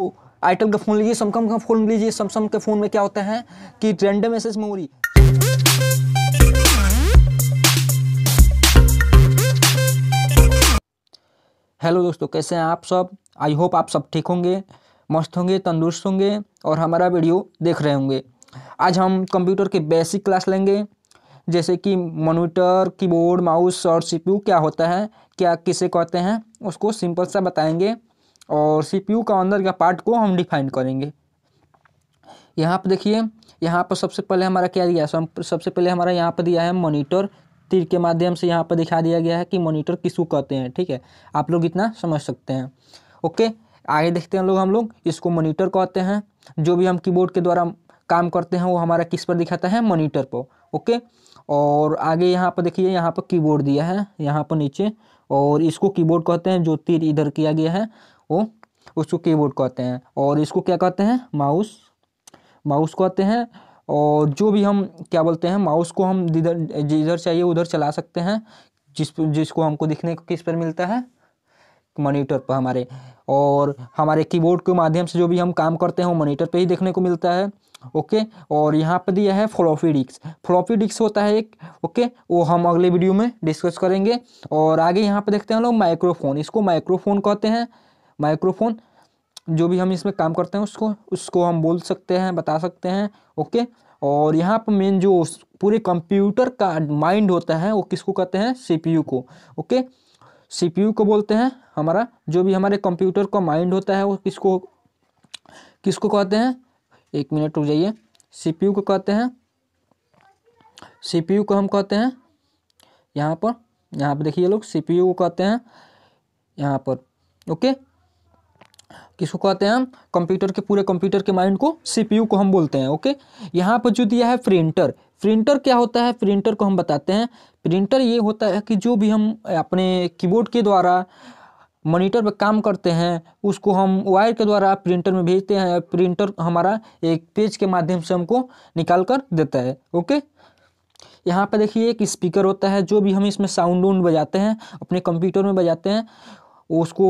Itel तो का phone लीजिए समकम का फ़ोन लीजिए समसम के फ़ोन में क्या होता है कि रेंडम मैसेज मेमोरी हेलो दोस्तों कैसे हैं आप सब आई होप आप सब ठीक होंगे मस्त होंगे तंदुरुस्त होंगे और हमारा वीडियो देख रहे होंगे आज हम कंप्यूटर के बेसिक क्लास लेंगे जैसे कि मॉनिटर कीबोर्ड माउस और सीपीयू क्या होता है क्या किसे कहते हैं उसको सिंपल सा बताएंगे और सीपीयू का अंदर का पार्ट को हम डिफाइन करेंगे यहाँ पर देखिए यहाँ पर सबसे पहले हमारा क्या दिया है सबसे पहले हमारा यहाँ पर दिया है मोनीटर तीर के माध्यम से यहाँ पर दिखा दिया गया है कि मोनीटर किसको कहते हैं ठीक है आप लोग इतना समझ सकते हैं ओके आगे देखते हैं लोग हम लोग इसको मोनीटर कहते हैं जो भी हम कीबोर्ड के द्वारा काम करते हैं वो हमारा किस पर दिखाता है मोनीटर पर ओके और आगे यहाँ पर देखिए यहाँ पर कीबोर्ड दिया है यहाँ पर नीचे और इसको कीबोर्ड कहते हैं जो तीर इधर किया गया है वो उसको कीबोर्ड कहते हैं और इसको क्या कहते हैं माउस माउस कहते हैं और जो भी हम क्या बोलते हैं माउस को हम जिधर जिधर चाहिए उधर चला सकते हैं जिस जिसको हमको दिखने को किस पर मिलता है मॉनिटर पर हमारे और हमारे कीबोर्ड के माध्यम से जो भी हम काम करते हैं वो मॉनिटर पे ही देखने को मिलता है ओके और यहाँ पर दिया है फ्लॉफी डिक्स फ्लोफी डिक्स होता है एक ओके वो हम अगले वीडियो में डिस्कस करेंगे और आगे यहाँ पर देखते हैं लोग माइक्रोफोन इसको माइक्रोफोन कहते हैं माइक्रोफोन जो भी हम इसमें काम करते हैं उसको उसको हम बोल सकते हैं बता सकते हैं ओके और यहाँ पर मेन जो पूरे कंप्यूटर का माइंड होता है वो किसको कहते हैं सीपीयू को ओके सीपीयू को बोलते हैं हमारा जो भी हमारे कंप्यूटर का माइंड होता है वो किसको किसको कहते हैं एक मिनट रुक जाइए सीपीयू को कहते हैं सीपीयू को हम कहते हैं यहाँ पर यहाँ पर देखिए लोग सीपीयू को कहते हैं यहाँ पर ओके किसको कहते हैं हम कंप्यूटर के पूरे कंप्यूटर के माइंड को सीपीयू को हम बोलते हैं ओके यहाँ पर जो दिया है प्रिंटर प्रिंटर क्या होता है प्रिंटर को हम बताते हैं प्रिंटर ये होता है कि जो भी हम अपने कीबोर्ड के द्वारा मॉनिटर पर काम करते हैं उसको हम वायर के द्वारा प्रिंटर में भेजते हैं प्रिंटर हमारा एक पेज के माध्यम से हमको निकाल कर देता है ओके यहाँ पर देखिए एक स्पीकर होता है जो भी हम इसमें साउंड उंड बजाते हैं अपने कंप्यूटर में बजाते हैं उसको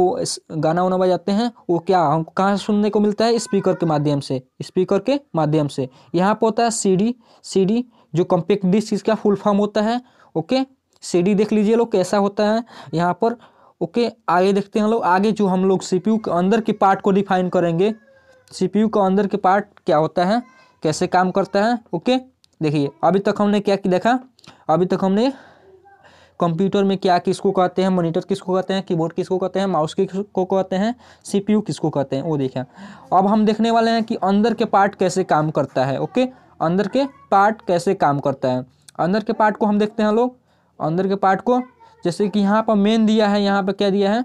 गाना वाना बजाते हैं वो क्या हम कहाँ सुनने को मिलता है स्पीकर के माध्यम से स्पीकर के माध्यम से यहाँ पर होता है सीडी सीडी जो कम्पैक्ट डिस्क इसका फुल फॉर्म होता है ओके सीडी देख लीजिए लोग कैसा होता है यहाँ पर ओके आगे देखते हैं लोग आगे जो हम लोग यू के अंदर के पार्ट को डिफाइन करेंगे यू का अंदर के पार्ट क्या होता है कैसे काम करता है ओके देखिए अभी तक हमने क्या देखा अभी तक हमने कंप्यूटर में क्या किसको कहते हैं मॉनिटर किसको कहते हैं कीबोर्ड किसको कहते हैं माउस किसको कहते हैं सीपीयू किसको कहते हैं वो देखें अब हम देखने वाले हैं कि अंदर के पार्ट कैसे काम करता है ओके अंदर के पार्ट कैसे काम करता है अंदर के पार्ट को हम देखते हैं लोग अंदर के पार्ट को जैसे कि यहाँ पर मेन दिया है यहाँ पर क्या दिया है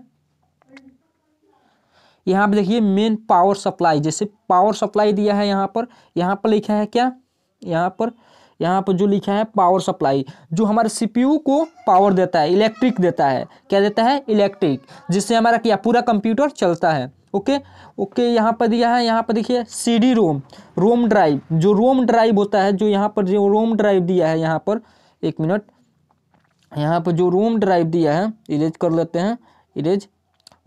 यहाँ पर देखिए मेन पावर सप्लाई जैसे पावर सप्लाई दिया है यहाँ पर यहाँ पर लिखा है क्या यहाँ पर यहाँ पर जो लिखा है पावर सप्लाई जो हमारे सीपीयू को पावर देता है इलेक्ट्रिक देता है क्या देता है इलेक्ट्रिक जिससे हमारा क्या पूरा कंप्यूटर चलता है ओके ओके यहाँ पर दिया है यहाँ पर देखिए सी डी रोम रोम ड्राइव जो रोम ड्राइव होता है जो यहाँ पर जो रोम ड्राइव दिया है यहाँ पर एक मिनट यहाँ पर जो रोम ड्राइव दिया है इरेज कर लेते हैं इरेज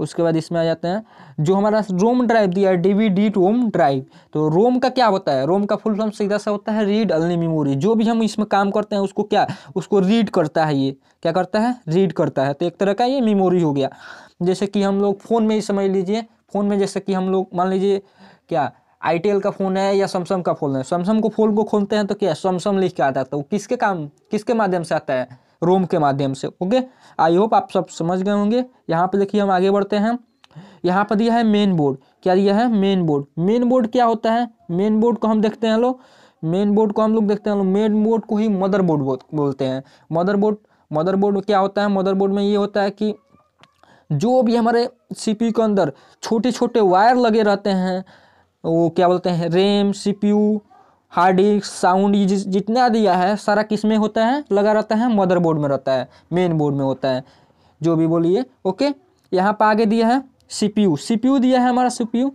उसके बाद इसमें आ जाते हैं जो हमारा रोम ड्राइव दिया है D V D ROM drive तो रोम का क्या होता है रोम का फुल फॉर्म सीधा सा होता है रीड अलनी मेमोरी जो भी हम इसमें काम करते हैं उसको क्या उसको रीड करता है ये क्या करता है रीड करता है तो एक तरह का ये मेमोरी हो गया जैसे कि हम लोग फ़ोन में ही समझ लीजिए फ़ोन में जैसे कि हम लोग मान लीजिए क्या आई का फ़ोन है या सैमसंग का फ़ोन है सैमसंग को फ़ोन को खोलते हैं तो क्या सैमसंग लिख के आता है तो किसके काम किसके माध्यम से आता है रोम के माध्यम से ओके आई होप आप सब समझ गए होंगे यहाँ पे देखिए हम आगे बढ़ते हैं यहाँ पर दिया है मेन बोर्ड क्या दिया है मेन बोर्ड मेन बोर्ड क्या होता है मेन बोर्ड को हम देखते हैं लोग मेन बोर्ड को हम लोग देखते हैं लोग मेन बोर्ड को ही मदर बोर्ड बोलते हैं मदर बोर्ड मदर बोर्ड क्या होता है मदर बोर्ड में ये होता है कि जो भी हमारे सीपीयू के अंदर छोटे छोटे वायर लगे रहते हैं वो क्या बोलते हैं RAM you hard disk sound जितना दिया है सारा किस में होता है लगा रहता है मदरबोर्ड में रहता है मेन बोर्ड में होता है जो भी बोलिए ओके यहाँ पर आगे दिया है सीपीयू सीपीयू दिया है हमारा सीपीयू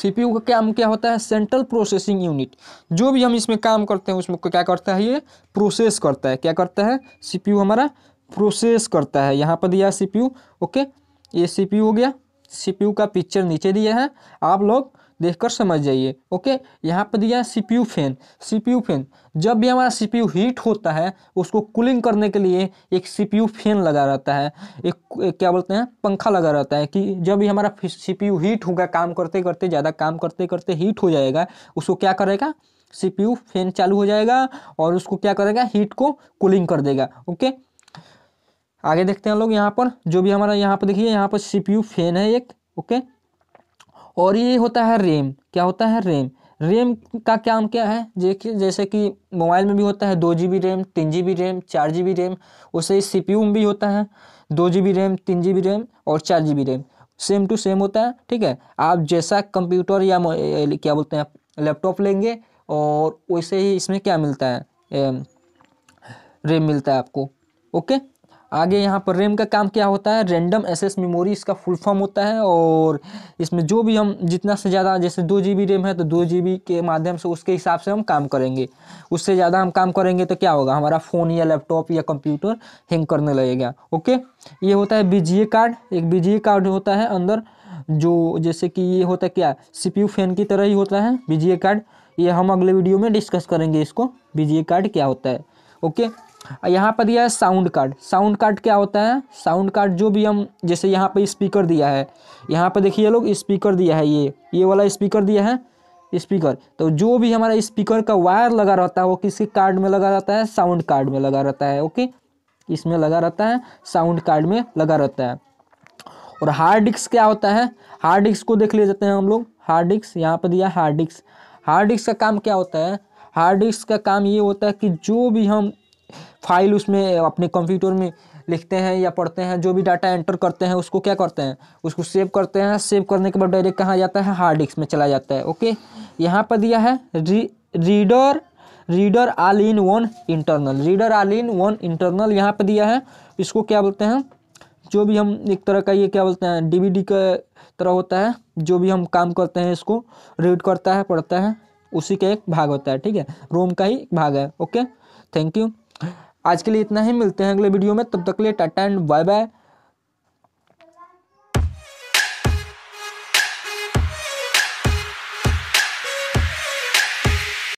सीपीयू का काम क्या होता है सेंट्रल प्रोसेसिंग यूनिट जो भी हम इसमें काम करते हैं उसमें क्या करता है ये प्रोसेस करता है क्या करता है सी हमारा प्रोसेस करता है यहाँ पर दिया है सी ओके ये सी हो गया सी का पिक्चर नीचे दिया है आप लोग देखकर समझ जाइए ओके यहाँ पर दिया C P fan C fan जब भी हमारा सी हीट होता है उसको कूलिंग करने के लिए एक सी फैन लगा रहता है एक, एक क्या बोलते हैं पंखा लगा रहता है कि जब भी हमारा सी हीट होगा काम करते करते ज़्यादा काम करते करते हीट हो जाएगा उसको क्या करेगा सी फैन चालू हो जाएगा और उसको क्या करेगा हीट को कूलिंग कर देगा ओके आगे देखते हैं लोग यहाँ पर जो भी हमारा यहाँ पर देखिए यहाँ पर सी फैन है एक ओके और ये होता है रेम क्या होता है रेम रेम का क्या क्या है देखिए जैसे कि मोबाइल में भी होता है दो जी बी रैम तीन जी बी रैम चार जी बी रैम उसे ही सी पी यू में भी होता है दो जी बी रैम तीन जी बी रैम और चार G B RAM same to same होता है ठीक है आप जैसा कंप्यूटर या क्या बोलते हैं लैपटॉप लेंगे और वैसे ही इसमें क्या मिलता है रैम मिलता है आपको ओके आगे यहाँ पर रैम का काम क्या होता है रैंडम एस मेमोरी इसका फुल फॉर्म होता है और इसमें जो भी हम जितना से ज़्यादा जैसे दो जी रैम है तो दो जी के माध्यम से उसके हिसाब से हम काम करेंगे उससे ज़्यादा हम काम करेंगे तो क्या होगा हमारा फ़ोन या लैपटॉप या कंप्यूटर हैंग करने लगेगा ओके ये होता है बी कार्ड एक बी कार्ड होता है अंदर जो जैसे कि ये होता है क्या यू फैन की तरह ही होता है बी कार्ड ये हम अगले वीडियो में डिस्कस करेंगे इसको बी कार्ड क्या होता है ओके यहाँ पर दिया है साउंड कार्ड साउंड कार्ड क्या होता है साउंड कार्ड जो भी हम जैसे यहाँ पर स्पीकर दिया है यहाँ पर देखिए लोग स्पीकर दिया है ये ये वाला स्पीकर दिया है स्पीकर तो जो भी हमारा स्पीकर का वायर लगा रहता है वो किसी कार्ड में लगा रहता है साउंड कार्ड में लगा रहता है ओके इसमें लगा रहता है साउंड कार्ड में लगा रहता है और हार्ड डिस्क क्या होता है हार्ड डिस्क को देख ले जाते हैं हम लोग हार्ड डिस्क यहाँ पर दिया हार्ड डिस्क हार्ड डिस्क का काम क्या होता है हार्ड डिस्क का काम ये होता है कि जो भी हम फाइल उसमें अपने कंप्यूटर में लिखते हैं या पढ़ते हैं जो भी डाटा एंटर करते हैं उसको क्या करते हैं उसको सेव करते हैं सेव करने के बाद डायरेक्ट कहाँ जाता है हार्ड डिस्क में चला जाता है ओके यहाँ पर दिया है re reader reader all in one internal reader all in one internal यहाँ पर दिया है इसको क्या बोलते हैं जो भी हम एक तरह का ये क्या बोलते हैं डीवीडी का तरह होता है जो भी हम काम करते हैं इसको रीड करता है पढ़ता है उसी का एक भाग होता है ठीक है रोम का ही भाग है ओके थैंक यू आज के लिए इतना ही मिलते हैं अगले वीडियो में तब तक के लिए टाटा एंड बाय बाय